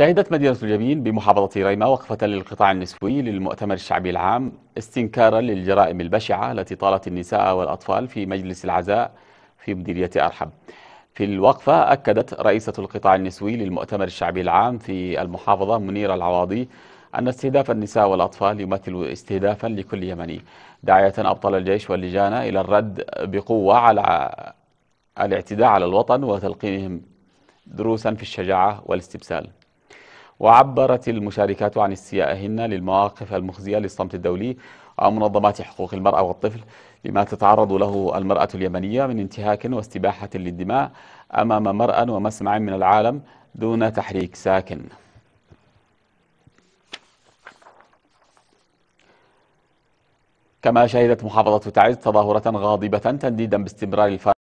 شهدت مدينة الجبيل بمحافظة ريمة وقفة للقطاع النسوي للمؤتمر الشعبي العام استنكارا للجرائم البشعة التي طالت النساء والأطفال في مجلس العزاء في مديرية أرحب في الوقفة أكدت رئيسة القطاع النسوي للمؤتمر الشعبي العام في المحافظة منيرة العواضي أن استهداف النساء والأطفال يمثل استهدافا لكل يمني داعية أبطال الجيش واللجان إلى الرد بقوة على الاعتداء على الوطن وتلقينهم دروسا في الشجاعة والاستبسال وعبرت المشاركات عن استيائهن للمواقف المخزية للصمت الدولي ومنظمات حقوق المرأة والطفل لما تتعرض له المرأة اليمنية من انتهاك واستباحة للدماء أمام مرأة ومسمع من العالم دون تحريك ساكن كما شهدت محافظة تعز تظاهرة غاضبة تنديدا باستمرار الفارق